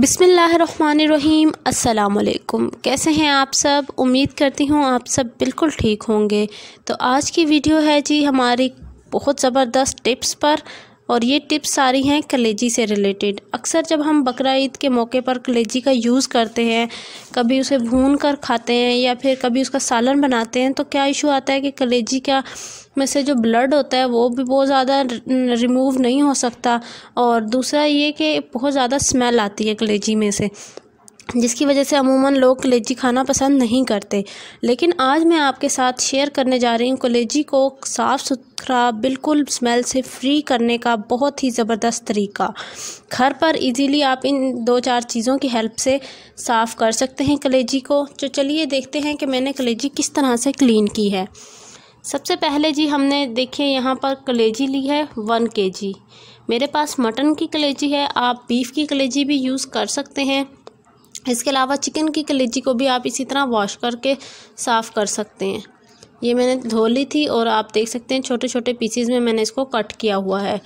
बिसमीम अल्लाम कैसे हैं आप सब उम्मीद करती हूँ आप सब बिल्कुल ठीक होंगे तो आज की वीडियो है जी हमारी बहुत ज़बरदस्त टिप्स पर और ये टिप्स सारी हैं कलेजी से रिलेटेड अक्सर जब हम बकरा ईद के मौके पर कलेजी का यूज़ करते हैं कभी उसे भून कर खाते हैं या फिर कभी उसका सालन बनाते हैं तो क्या इशू आता है कि कलेजी का में से जो ब्लड होता है वो भी बहुत ज़्यादा रिमूव नहीं हो सकता और दूसरा ये कि बहुत ज़्यादा स्मेल आती है कलेजी में से जिसकी वजह से अमूमन लोग कलेजी खाना पसंद नहीं करते लेकिन आज मैं आपके साथ शेयर करने जा रही हूँ कलेजी को साफ़ सुथरा बिल्कुल स्मेल से फ्री करने का बहुत ही ज़बरदस्त तरीका घर पर इजीली आप इन दो चार चीज़ों की हेल्प से साफ़ कर सकते हैं कलेजी को तो चलिए देखते हैं कि मैंने कलेजी किस तरह से क्लीन की है सबसे पहले जी हमने देखिए यहाँ पर कलेजी ली है वन के जी मेरे पास मटन की कलेजी है आप बीफ़ की कलेजी भी यूज़ कर सकते हैं इसके अलावा चिकन की कलेजी को भी आप इसी तरह वॉश करके साफ़ कर सकते हैं ये मैंने धो ली थी और आप देख सकते हैं छोटे छोटे पीसीज में मैंने इसको कट किया हुआ है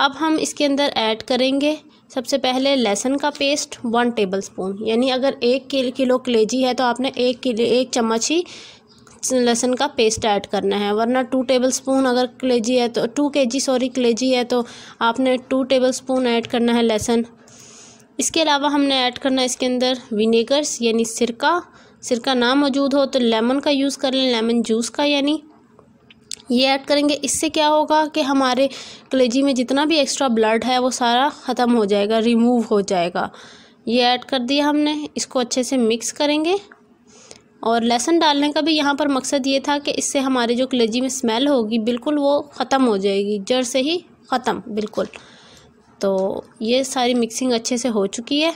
अब हम इसके अंदर ऐड करेंगे सबसे पहले लहसुन का पेस्ट वन टेबल स्पून यानी अगर एक किलो कलेजी है तो आपने एक किलो एक चम्मच ही लहसुन का पेस्ट ऐड करना है वरना टू टेबल स्पून अगर कलेजी है तो टू के जी सॉरी कलेजी है तो आपने टू टेबल स्पून ऐड करना है लहसुन इसके अलावा हमने ऐड करना इसके अंदर विनेगर्स यानी सिरका सिरका ना मौजूद हो तो लेमन का यूज़ कर लें लेमन जूस का यानी ये ऐड करेंगे इससे क्या होगा कि हमारे कलेजी में जितना भी एक्स्ट्रा ब्लड है वो सारा ख़त्म हो जाएगा रिमूव हो जाएगा ये ऐड कर दिया हमने इसको अच्छे से मिक्स करेंगे और लहसुन डालने का भी यहाँ पर मकसद ये था कि इससे हमारे जो कलेजी में स्मेल होगी बिल्कुल वो ख़त्म हो जाएगी जड़ से ही ख़त्म बिल्कुल तो ये सारी मिक्सिंग अच्छे से हो चुकी है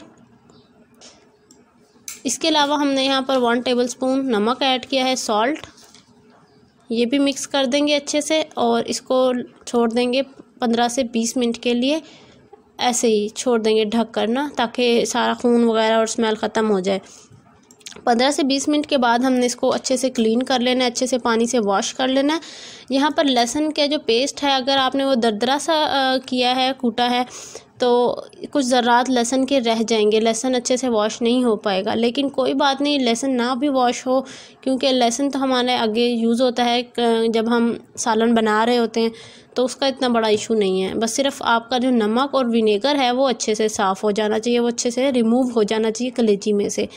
इसके अलावा हमने यहाँ पर वन टेबल स्पून नमक ऐड किया है सॉल्ट ये भी मिक्स कर देंगे अच्छे से और इसको छोड़ देंगे पंद्रह से बीस मिनट के लिए ऐसे ही छोड़ देंगे ढक कर ना ताकि सारा खून वगैरह और स्मेल ख़त्म हो जाए पंद्रह से बीस मिनट के बाद हमने इसको अच्छे से क्लीन कर लेना है अच्छे से पानी से वॉश कर लेना है यहाँ पर लहसन का जो पेस्ट है अगर आपने वो दरदरा सा किया है कूटा है तो कुछ ज़रात लहसन के रह जाएंगे लहसन अच्छे से वॉश नहीं हो पाएगा लेकिन कोई बात नहीं लहसन ना भी वॉश हो क्योंकि लहसन तो हमारे आगे यूज़ होता है जब हम सालन बना रहे होते हैं तो उसका इतना बड़ा इशू नहीं है बस सिर्फ आपका जो नमक और विनेगर है वो अच्छे से साफ़ हो जाना चाहिए वो अच्छे से रिमूव हो जाना चाहिए कलेजी में से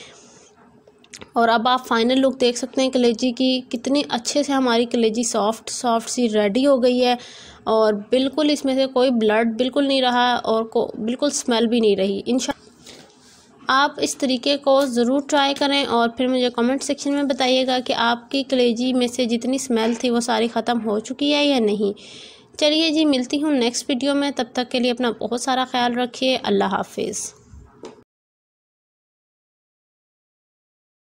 और अब आप फाइनल लुक देख सकते हैं कलेजी की कितनी अच्छे से हमारी कलेजी सॉफ्ट सॉफ्ट सी रेडी हो गई है और बिल्कुल इसमें से कोई ब्लड बिल्कुल नहीं रहा और को बिल्कुल स्मेल भी नहीं रही इन आप इस तरीके को ज़रूर ट्राई करें और फिर मुझे कमेंट सेक्शन में बताइएगा कि आपकी कलेजी में से जितनी स्मेल थी वो सारी ख़त्म हो चुकी है या नहीं चलिए जी मिलती हूँ नेक्स्ट वीडियो में तब तक के लिए अपना बहुत सारा ख्याल रखिए अल्लाह हाफिज़